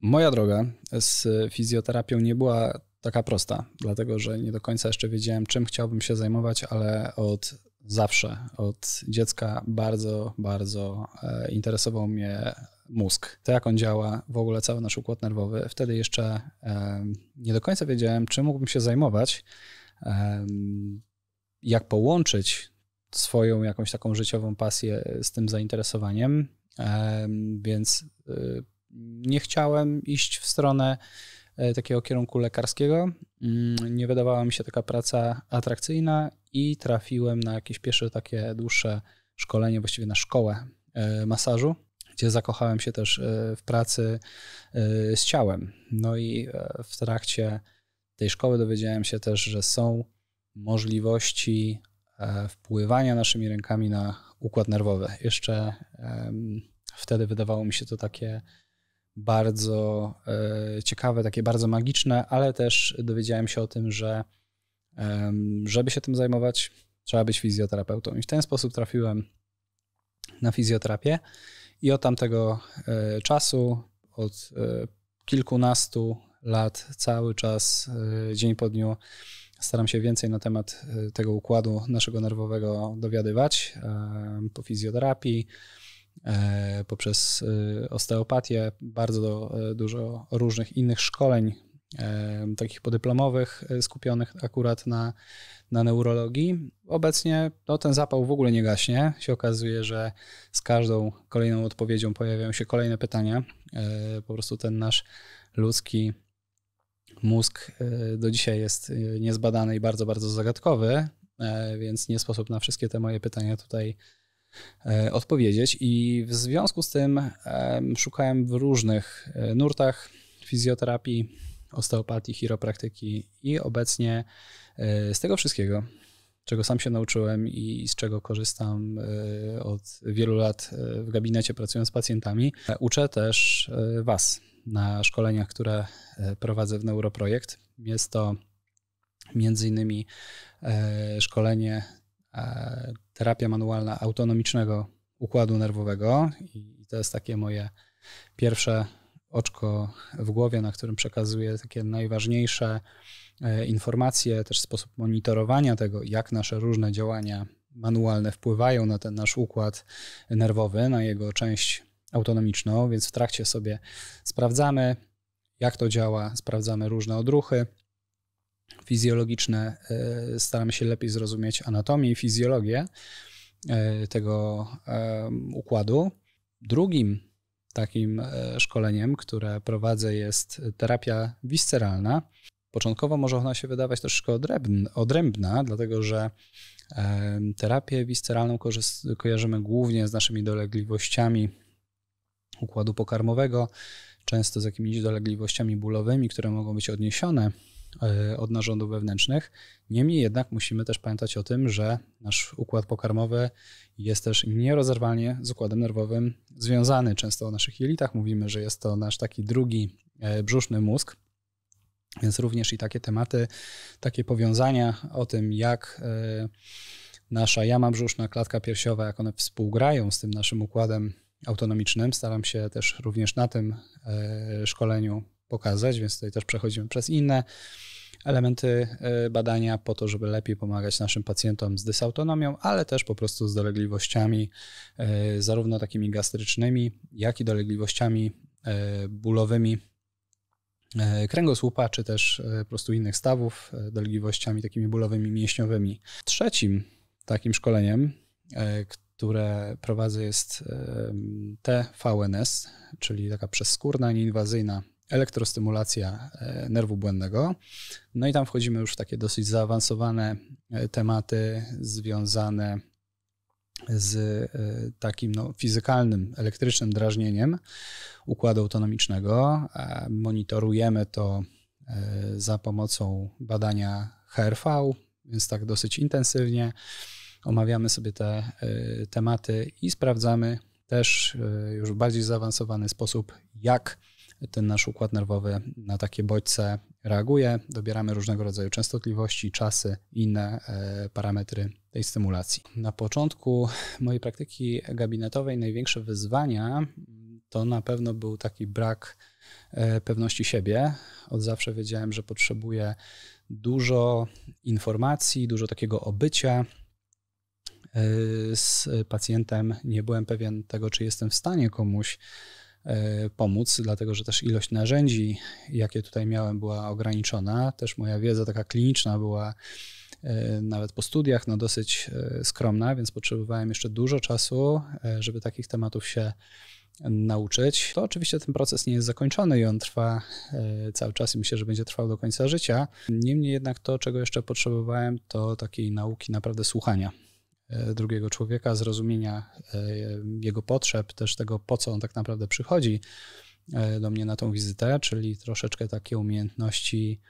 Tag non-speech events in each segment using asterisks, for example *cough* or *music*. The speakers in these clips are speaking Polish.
Moja droga z fizjoterapią nie była taka prosta, dlatego że nie do końca jeszcze wiedziałem, czym chciałbym się zajmować, ale od zawsze, od dziecka bardzo, bardzo e, interesował mnie mózg, to jak on działa, w ogóle cały nasz układ nerwowy. Wtedy jeszcze e, nie do końca wiedziałem, czym mógłbym się zajmować, e, jak połączyć swoją jakąś taką życiową pasję z tym zainteresowaniem, więc y, nie chciałem iść w stronę e, takiego kierunku lekarskiego. Mm, nie wydawała mi się taka praca atrakcyjna i trafiłem na jakieś pierwsze takie dłuższe szkolenie, właściwie na szkołę e, masażu, gdzie zakochałem się też e, w pracy z ciałem. No i w trakcie tej szkoły dowiedziałem się też, że są możliwości wpływania naszymi rękami na układ nerwowy. Jeszcze wtedy wydawało mi się to takie bardzo e, ciekawe, takie bardzo magiczne, ale też dowiedziałem się o tym, że żeby się tym zajmować, trzeba być fizjoterapeutą. I w ten sposób trafiłem na fizjoterapię i od tamtego e, czasu, od e, kilkunastu lat, cały czas, dzień po dniu, staram się więcej na temat tego układu naszego nerwowego dowiadywać po fizjoterapii E, poprzez e, osteopatię, bardzo e, dużo różnych innych szkoleń, takich podyplomowych, skupionych akurat na, na neurologii. Obecnie no, ten zapał w ogóle nie gaśnie. Się okazuje, że z każdą kolejną odpowiedzią pojawiają się kolejne pytania. Po prostu ten nasz ludzki mózg do dzisiaj jest niezbadany i bardzo, bardzo zagadkowy, więc nie sposób na wszystkie te moje pytania tutaj E, odpowiedzieć. I w związku z tym szukałem w różnych e, nurtach fizjoterapii, osteopatii, chiropraktyki i obecnie e, z tego wszystkiego, czego sam się nauczyłem i z czego korzystam od wielu lat w gabinecie pracując z pacjentami, uczę też Was na szkoleniach, które prowadzę w Neuroprojekt. Jest to między innymi szkolenie E, terapia manualna autonomicznego układu nerwowego i to jest takie moje pierwsze oczko w głowie, na którym przekazuję takie najważniejsze e, informacje, też sposób monitorowania tego, jak nasze różne działania manualne wpływają na ten nasz układ nerwowy, na jego część autonomiczną, więc w trakcie sobie sprawdzamy, jak to działa, sprawdzamy różne odruchy, fizjologiczne, e, staramy się lepiej zrozumieć anatomię i fizjologię e, tego e, układu. Drugim takim szkoleniem, które prowadzę, jest terapia wisceralna. Początkowo może ona się wydawać troszkę odrębna, odrębna dlatego że terapię wisceralną kojarzymy głównie z naszymi dolegliwościami układu pokarmowego, często z jakimiś dolegliwościami bólowymi, które mogą być odniesione E, od narządów wewnętrznych. Niemniej jednak musimy też pamiętać o tym, że nasz układ pokarmowy jest też nierozerwalnie z układem nerwowym związany. Często o naszych jelitach mówimy, że jest to nasz taki drugi e, brzuszny mózg. Więc również i takie tematy, takie powiązania o tym, jak e, nasza jama brzuszna, klatka piersiowa, jak one współgrają z tym naszym układem autonomicznym. Staram się też również na tym szkoleniu pokazać, więc tutaj też przechodzimy przez inne elementy y, badania po to, żeby lepiej pomagać naszym pacjentom z dysautonomią, ale też po prostu z dolegliwościami y, zarówno takimi gastrycznymi, jak i dolegliwościami y, bólowymi kręgosłupa, czy też po prostu innych stawów, dolegliwościami takimi bólowymi mięśniowymi. Trzecim takim szkoleniem, które prowadzę jest TVNS, czyli taka przezskórna, nieinwazyjna elektrostymulacja e, nerwu błędnego. No i tam wchodzimy już w takie dosyć zaawansowane e, tematy związane z e, takim no, fizykalnym, elektrycznym drażnieniem układu autonomicznego. Monitorujemy to za pomocą badania HRV, więc tak dosyć intensywnie omawiamy sobie te tematy i sprawdzamy też już w bardziej zaawansowany sposób, jak ten nasz układ nerwowy na takie bodźce reaguje. Dobieramy różnego rodzaju częstotliwości, czasy i inne e, parametry tej stymulacji. Na początku mojej praktyki gabinetowej największe wyzwania to na pewno był taki brak e, pewności siebie. Od zawsze wiedziałem, że potrzebuję dużo informacji, dużo takiego obycia e, z pacjentem. Nie byłem pewien tego, czy jestem w stanie komuś E, pomóc, dlatego że też ilość narzędzi, jakie tutaj miałem, była ograniczona. Też moja wiedza taka kliniczna była e, nawet po studiach no dosyć e, skromna, więc potrzebowałem jeszcze dużo czasu, żeby takich tematów się nauczyć. To oczywiście ten proces nie jest zakończony i on trwa cały czas i myślę, że będzie trwał do końca życia. Niemniej jednak to, czego jeszcze potrzebowałem, to takiej nauki naprawdę słuchania E, drugiego człowieka, zrozumienia e, jego potrzeb, też tego, po co on tak naprawdę przychodzi e, do mnie na tą wizytę, czyli troszeczkę takie umiejętności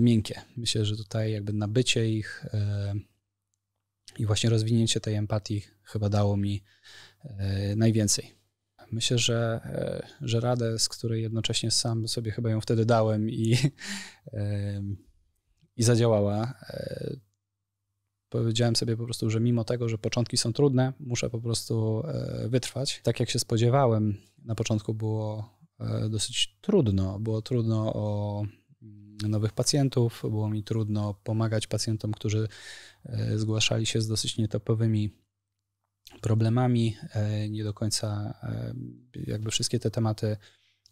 miękkie. Myślę, że tutaj jakby nabycie ich i właśnie rozwinięcie tej empatii chyba dało mi najwięcej. Myślę, że, że radę, z której jednocześnie sam sobie chyba ją wtedy dałem i, *laughs* i zadziałała, powiedziałem sobie po prostu, że mimo tego, że początki są trudne, muszę po prostu e, wytrwać. Tak jak się spodziewałem, na początku było e, dosyć trudno. Było trudno o mm, nowych pacjentów, było mi trudno pomagać pacjentom, którzy e, zgłaszali się z dosyć nietopowymi problemami. Nie do końca jakby wszystkie te tematy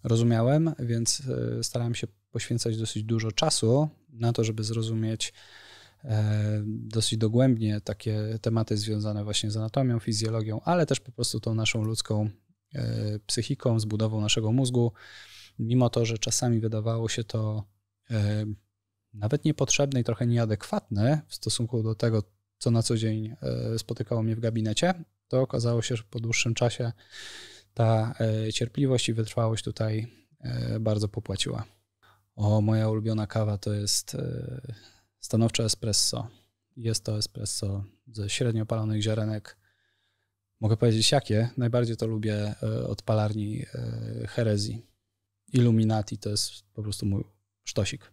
rozumiałem, więc starałem się poświęcać dosyć dużo czasu na to, żeby zrozumieć, E, dosyć dogłębnie takie tematy związane właśnie z anatomią, fizjologią, ale też po prostu tą naszą ludzką e, psychiką, z budową naszego mózgu. Mimo to, że czasami wydawało się to e, nawet niepotrzebne i trochę nieadekwatne w stosunku do tego, co na co dzień spotykało mnie w gabinecie, to okazało się, że po dłuższym czasie ta cierpliwość i wytrwałość tutaj bardzo popłaciła. O, moja ulubiona kawa to jest stanowczo espresso. Jest to espresso ze średnio palonych ziarenek. Mogę powiedzieć jakie. Najbardziej to lubię e, od palarni e, Herezji. Illuminati to jest po prostu mój sztosik.